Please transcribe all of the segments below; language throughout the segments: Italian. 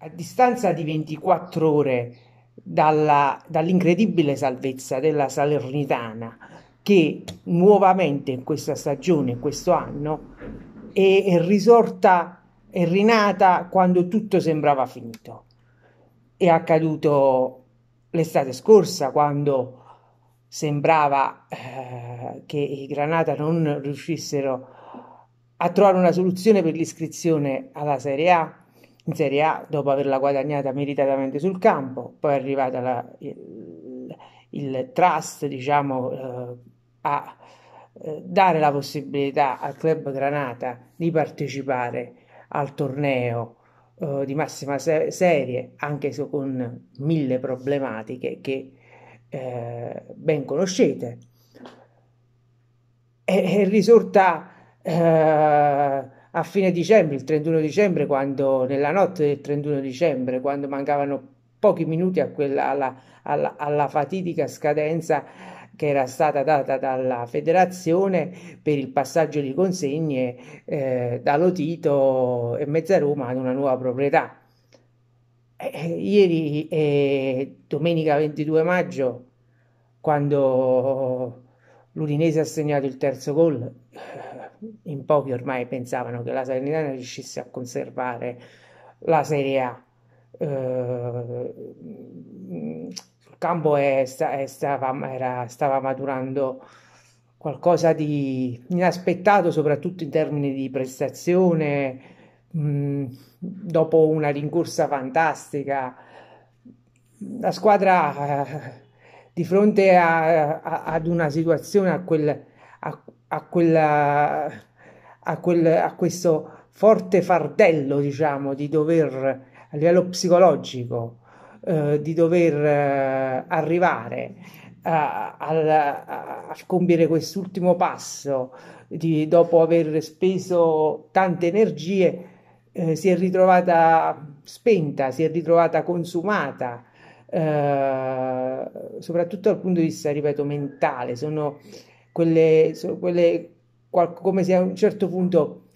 a distanza di 24 ore dalla, dall'incredibile salvezza della Salernitana, che nuovamente in questa stagione, in questo anno, è, è risorta è rinata quando tutto sembrava finito. È accaduto l'estate scorsa, quando sembrava eh, che i Granata non riuscissero a trovare una soluzione per l'iscrizione alla Serie A in Serie A dopo averla guadagnata meritatamente sul campo, poi è arrivata la, il, il, trust diciamo, eh, a eh, dare la possibilità al club Granata di partecipare al torneo eh, di massima se- serie, anche se con mille problematiche che eh, ben conoscete. è e risulta eh, a fine dicembre, il 31 dicembre, quando, nella notte del 31 dicembre, quando mancavano pochi minuti quella, alla, alla, alla, fatidica scadenza che era stata data dalla federazione per il passaggio di consegne eh, da Lotito e Mezza Roma ad una nuova proprietà. Eh, eh ieri, eh, domenica 22 maggio, quando l'Udinese ha segnato il terzo gol, eh, in pochi ormai pensavano che la Salernitana riuscisse a conservare la Serie A. Eh, sul campo è, è stava, era, stava maturando qualcosa di inaspettato, soprattutto in termini di prestazione, mh, mm, dopo una rincorsa fantastica. La squadra eh, di fronte a, a, ad una situazione, a quel, a, a, quella, a, quel, a questo forte fardello, diciamo, di dover a livello psicologico, eh, di dover eh, arrivare a, a, a, compiere quest'ultimo passo, di, dopo aver speso tante energie, eh, si è ritrovata spenta, si è ritrovata consumata, eh, soprattutto dal punto di vista, ripeto, mentale. Sono quelle, quelle qual, come se a un certo punto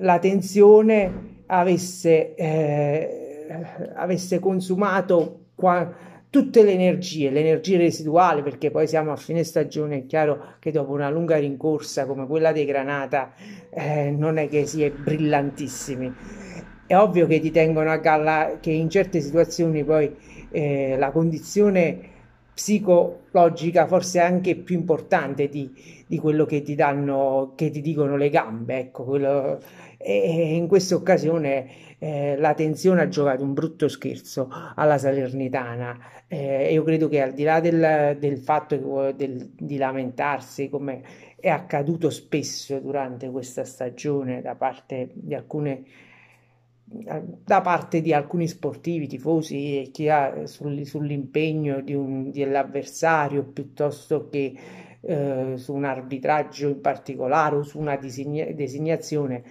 la tensione avesse, eh, avesse consumato qua, tutte le energie, l'energia residuale, perché poi siamo a fine stagione, è chiaro che dopo una lunga rincorsa come quella dei Granata eh, non è che si è brillantissimi. È ovvio che ti tengono a galla, che in certe situazioni poi eh, la condizione psicologica forse anche più importante di, di quello che ti danno, che ti dicono le gambe, ecco, quello, e in questa occasione eh, la tensione ha giocato un brutto scherzo alla Salernitana. Eh, io credo che al di là del, del fatto del, di lamentarsi, come è accaduto spesso durante questa stagione da parte di alcune da parte di alcuni sportivi, tifosi e chi ha eh, sul, sull'impegno di un, dell'avversario piuttosto che eh, su un arbitraggio in particolare o su una disegna, designazione.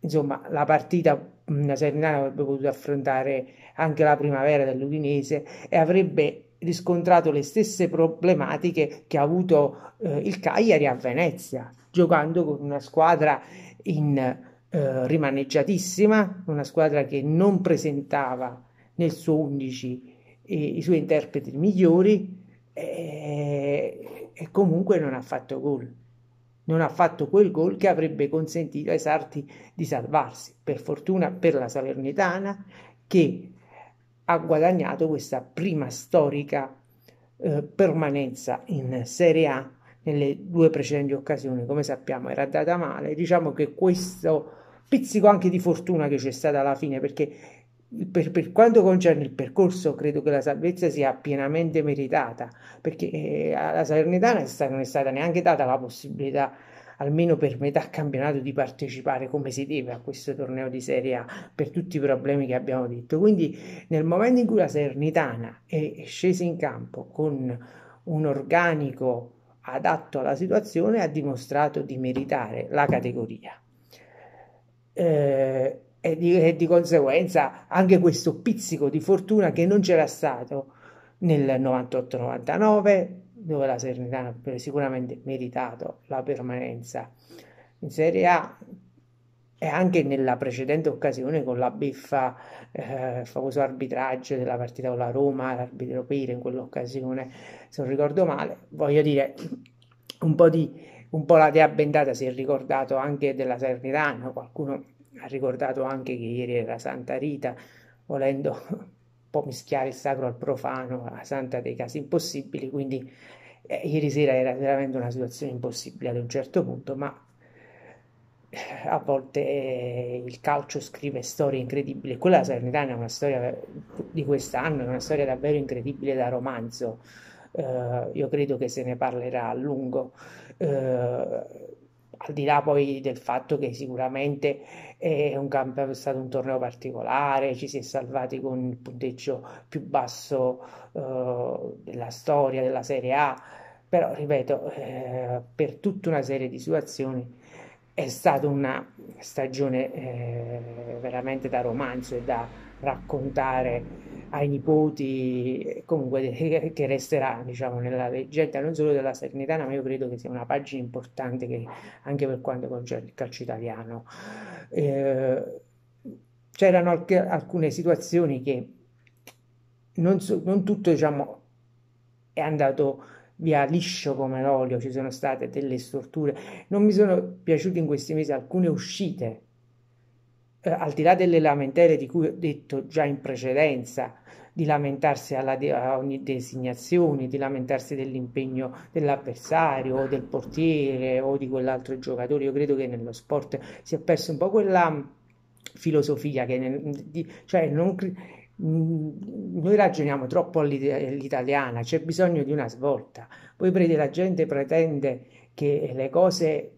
Insomma, la partita la Serenana avrebbe potuto affrontare anche la primavera dell'Udinese e avrebbe riscontrato le stesse problematiche che ha avuto eh, il Cagliari a Venezia, giocando con una squadra in eh, rimaneggiatissima, una squadra che non presentava nel suo 11 i, eh, i suoi interpreti migliori e, eh, e comunque non ha fatto gol. Non ha fatto quel gol che avrebbe consentito ai sarti di salvarsi. Per fortuna per la Salernitana che ha guadagnato questa prima storica eh, permanenza in Serie A nelle due precedenti occasioni, come sappiamo, era andata male. Diciamo che questo pizzico anche di fortuna che c'è stata alla fine, perché per, per, quanto concerne il percorso, credo che la salvezza sia pienamente meritata, perché eh, alla Salernitana non è stata neanche data la possibilità almeno per metà campionato di partecipare come si deve a questo torneo di Serie A per tutti i problemi che abbiamo detto. Quindi nel momento in cui la Sernitana è scesa in campo con un organico adatto alla situazione, ha dimostrato di meritare la categoria. Eh, e, di, e di conseguenza anche questo pizzico di fortuna che non c'era stato nel 98-99, dove la Serenità ha sicuramente meritato la permanenza in Serie A, e anche nella precedente occasione con la beffa, eh, il famoso arbitraggio della partita con la Roma, l'arbitro Pire in quell'occasione, se non ricordo male, voglio dire un po', di, un po la dea bendata si è ricordato anche della Salernitana, qualcuno ha ricordato anche che ieri era Santa Rita, volendo un po' mischiare il sacro al profano, la santa dei casi impossibili, quindi eh, ieri sera era veramente una situazione impossibile ad un certo punto, ma a volte eh, il calcio scrive storie incredibili. Quella della Salernitana è una storia di quest'anno, è una storia davvero incredibile da romanzo. Uh, io credo che se ne parlerà a lungo. Uh, al di là poi del fatto che sicuramente è, un camp- è stato un torneo particolare, ci si è salvati con il punteggio più basso uh, della storia della Serie A, però ripeto, per tutta una serie di situazioni è stata una stagione eh, veramente da romanzo e da raccontare ai nipoti, comunque eh, che, resterà diciamo, nella leggenda non solo della Salernitana, ma io credo che sia una pagina importante che, anche per quanto concerne il calcio italiano. Eh, c'erano alc- alcune situazioni che non, so, non tutto diciamo, è andato via liscio come l'olio, ci sono state delle storture. Non mi sono piaciute in questi mesi alcune uscite, eh, al di là delle lamentele di cui ho detto già in precedenza, di lamentarsi de- a ogni designazione, di lamentarsi dell'impegno dell'avversario o del portiere o di quell'altro giocatore. Io credo che nello sport si è perso un po' quella mm, filosofia che nel, di, cioè non, Mhmm, noi ragioniamo troppo all'italiana, c'è bisogno di una svolta. Poi la gente pretende che le cose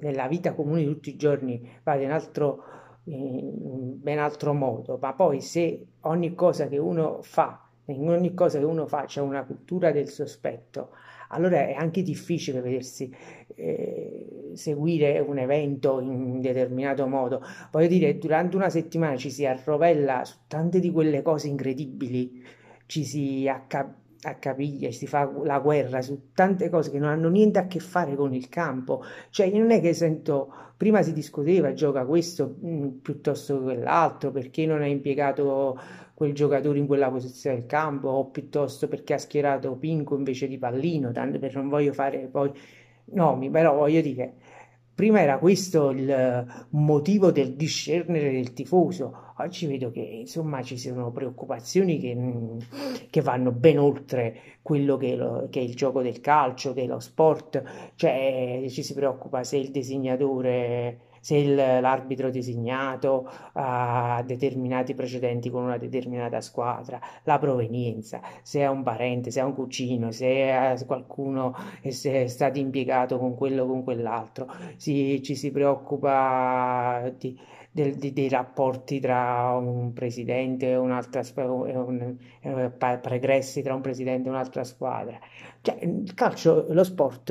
nella vita comune di tutti i giorni vadano in altro, in ben altro modo, ma poi se ogni cosa che uno fa, in ogni cosa che uno fa c'è una cultura del sospetto, allora è anche difficile vedersi eh, seguire un evento in determinato modo. Voglio dire, durante una settimana ci si arrovella su tante di quelle cose incredibili, ci si accappa a capiglia si fa la guerra su tante cose che non hanno niente a che fare con il campo. Cioè, io non è che sento, prima si discuteva, gioca questo mh, mm, piuttosto che quell'altro, perché non ha impiegato quel giocatore in quella posizione del campo, o piuttosto perché ha schierato Pinco invece di Pallino, tanto per non voglio fare poi nomi, però voglio dire Prima era questo il eh, motivo del discernere del tifoso, oggi vedo che insomma ci sono preoccupazioni che, mm, che vanno ben oltre quello che, lo, che, è il gioco del calcio, che è lo sport, cioè ci si preoccupa se il disegnatore se il, l'arbitro designato ha determinati precedenti con una determinata squadra, la provenienza, se è un parente, se è un cugino, se è qualcuno e se è stato impiegato con quello o con quell'altro, si, ci si preoccupa di, del, di, dei rapporti tra un presidente e un'altra squadra, pregressi tra un presidente e un'altra squadra. Cioè, il calcio, lo sport,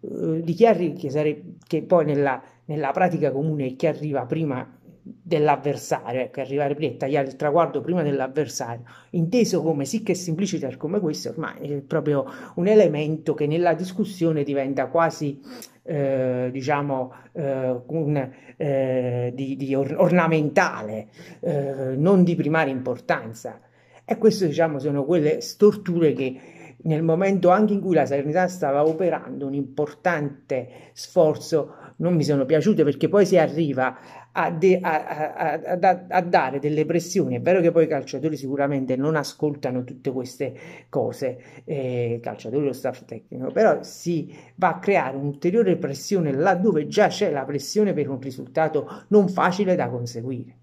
eh, dichiari che, sare- che poi nella nella pratica comune chi arriva prima dell'avversario, ecco, arrivare prima e tagliare il traguardo prima dell'avversario, inteso come sì sicche simpliciter come questo, ormai è proprio un elemento che nella discussione diventa quasi, eh, diciamo, eh, un, eh, di, di or- ornamentale, eh, non di primaria importanza. E queste, diciamo, sono quelle storture che nel momento anche in cui la Salernità stava operando un importante sforzo, non mi sono piaciute perché poi si arriva a, de, a, a, a, dare delle pressioni. È vero che poi i calciatori sicuramente non ascoltano tutte queste cose, eh, calciatori o staff tecnico, però si va a creare un'ulteriore pressione laddove già c'è la pressione per un risultato non facile da conseguire.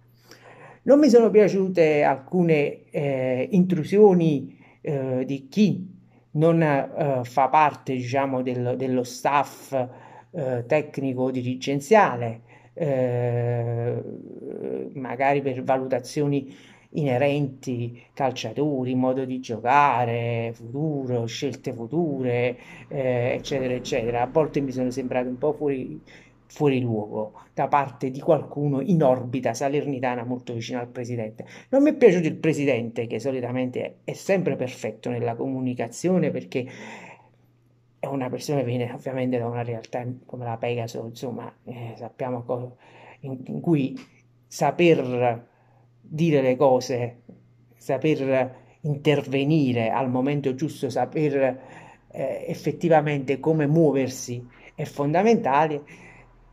Non mi sono piaciute alcune eh, intrusioni eh, di chi non eh, fa parte diciamo, del, dello staff eh, tecnico dirigenziale, eh, magari per valutazioni inerenti calciatori, modo di giocare, futuro, scelte future, eh, eccetera, eccetera. A volte mi sono sembrato un po' fuori fuori luogo da parte di qualcuno in orbita salernitana molto vicino al presidente. Non mi è piaciuto il presidente, che solitamente è sempre perfetto nella comunicazione perché è una persona che viene ovviamente da una realtà come la Pegaso, insomma, eh, sappiamo cosa, in, in cui saper dire le cose, saper intervenire al momento giusto, saper eh, effettivamente come muoversi è fondamentale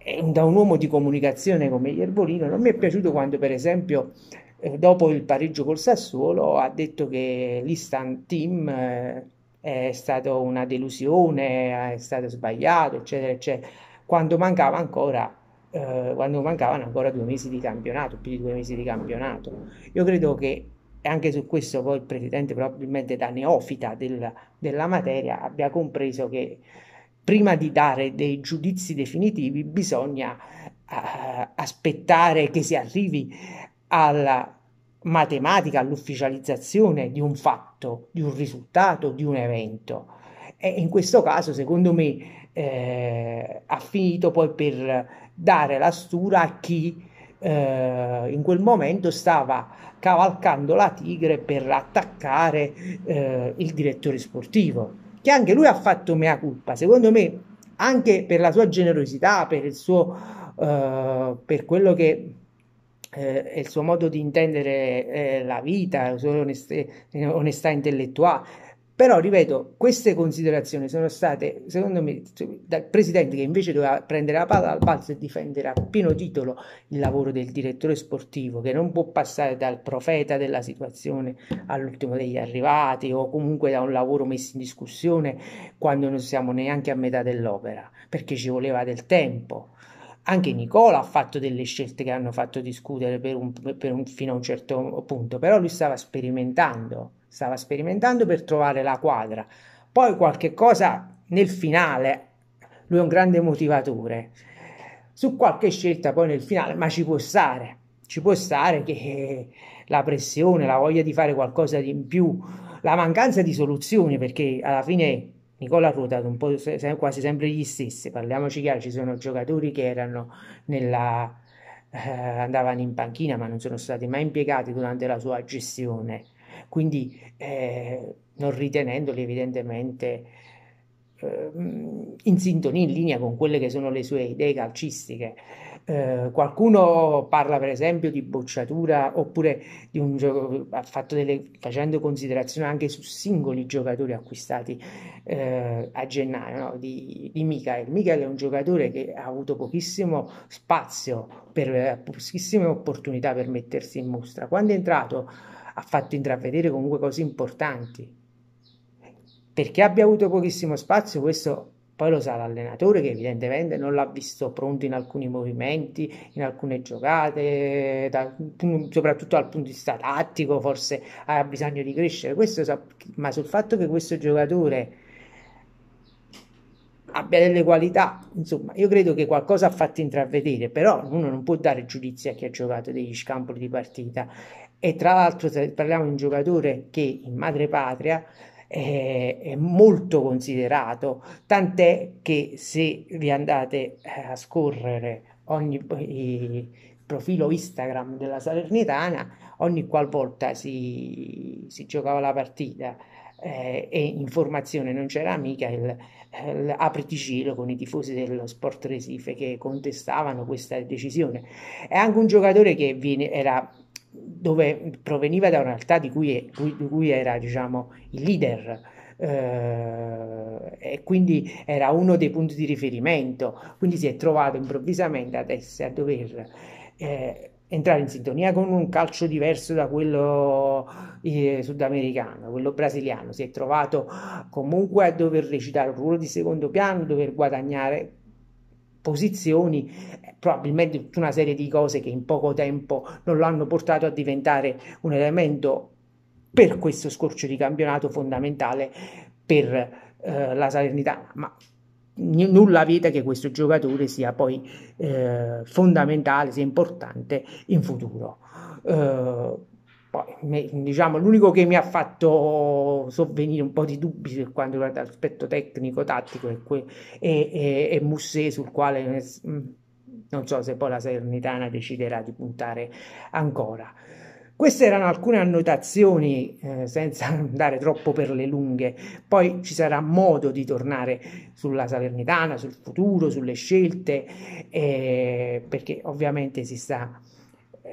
eh, da un uomo di comunicazione come Ierbolino, non mi è piaciuto quando per esempio eh, dopo il pareggio col Sassuolo ha detto che l'Istan Team eh, è stata una delusione, è stato sbagliato, eccetera, eccetera, quando mancava ancora eh, quando mancavano ancora due mesi di campionato, più di due mesi di campionato. Io credo che anche su questo poi il presidente probabilmente da neofita del, della materia abbia compreso che prima di dare dei giudizi definitivi bisogna uh, aspettare che si arrivi alla matematica, all'ufficializzazione di un fatto, di un risultato, di un evento. E in questo caso, secondo me, eh, ha finito poi per dare la stura a chi eh, in quel momento stava cavalcando la tigre per attaccare eh, il direttore sportivo che anche lui ha fatto mea culpa. Secondo me, anche per la sua generosità, per il suo uh, per quello che eh, il suo modo di intendere eh, la vita, la sua onest- onestà intellettuale, però, ripeto, queste considerazioni sono state, secondo me, cioè, dal presidente che invece doveva prendere la palla al balzo e difendere a pieno titolo il lavoro del direttore sportivo, che non può passare dal profeta della situazione all'ultimo degli arrivati o comunque da un lavoro messo in discussione quando non siamo neanche a metà dell'opera, perché ci voleva del tempo anche Nicola ha fatto delle scelte che hanno fatto discutere per un, per un, fino a un certo punto, però lui stava sperimentando stava sperimentando per trovare la quadra. Poi qualche cosa nel finale, lui è un grande motivatore. Su qualche scelta poi nel finale, ma ci può stare, ci può stare che la pressione, la voglia di fare qualcosa di in più, la mancanza di soluzioni, perché alla fine Nicola ha ruotato un po' quasi sempre gli stessi, parliamoci chiaro, ci sono giocatori che erano nella, eh, andavano in panchina ma non sono stati mai impiegati durante la sua gestione quindi eh, non ritenendoli evidentemente eh, in sintonia, in linea con quelle che sono le sue idee calcistiche. Eh, qualcuno parla per esempio di bocciatura oppure di un gioco delle, facendo considerazione anche su singoli giocatori acquistati eh, a gennaio no? di, di Michael. Michael è un giocatore che ha avuto pochissimo spazio, per, eh, pochissime opportunità per mettersi in mostra. Quando è entrato ha fatto intravedere comunque cose importanti. Perché abbia avuto pochissimo spazio, questo poi lo sa l'allenatore che evidentemente non l'ha visto pronto in alcuni movimenti, in alcune giocate, da, soprattutto dal punto di vista tattico, forse ha bisogno di crescere. Questo sa, ma sul fatto che questo giocatore abbia delle qualità, insomma, io credo che qualcosa ha fatto intravedere, però uno non può dare giudizio a chi ha giocato degli scampoli di partita e tra l'altro parliamo di un giocatore che in madrepatria eh, è molto considerato, tant'è che se vi andate eh, a scorrere ogni profilo Instagram della Salernitana, ogni qualvolta si, si giocava la partita eh, e informazione non c'era mica il, il apricielo con i tifosi dello Sport Recife che contestavano questa decisione. È anche un giocatore che viene, era dove proveniva da una realtà di cui, di cui era diciamo, il leader. Eh, e quindi era uno dei punti di riferimento, quindi si è trovato improvvisamente adesso a dover eh, entrare in sintonia con un calcio diverso da quello eh, sudamericano, quello brasiliano, si è trovato comunque a dover recitare un ruolo di secondo piano, dover guadagnare posizioni, probabilmente tutta una serie di cose che in poco tempo non lo hanno portato a diventare un elemento per questo scorcio di campionato fondamentale per eh, la Salernità, ma n- nulla vieta che questo giocatore sia poi eh, fondamentale, sia importante in futuro. Eh, poi, diciamo, l'unico che mi ha fatto sovvenire un po' di dubbi per quanto riguarda l'aspetto tecnico-tattico è, que- è, è, è Musset, sul quale mm, non so se poi la Salernitana deciderà di puntare ancora. Queste erano alcune annotazioni eh, senza andare troppo per le lunghe, poi ci sarà modo di tornare sulla Salernitana, sul futuro, sulle scelte, eh, perché ovviamente si sta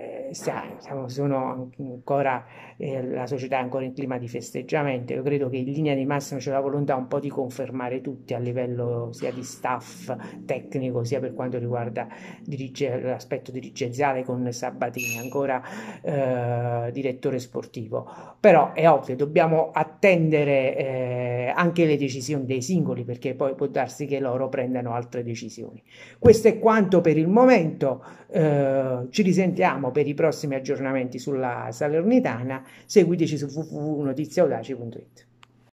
eh, siamo, sono ancora eh, la società è ancora in clima di festeggiamento. Io credo che in linea di massima c'è la volontà un po' di confermare tutti a livello sia di staff tecnico, sia per quanto riguarda dirige, l'aspetto dirigenziale con Sabatini, ancora eh, direttore sportivo. Però è ovvio, dobbiamo attendere eh, anche le decisioni dei singoli perché poi può darsi che loro prendano altre decisioni. Questo è quanto per il momento, eh, ci risentiamo per i prossimi aggiornamenti sulla Salernitana Seguiteci su www.notizieaudaci.it.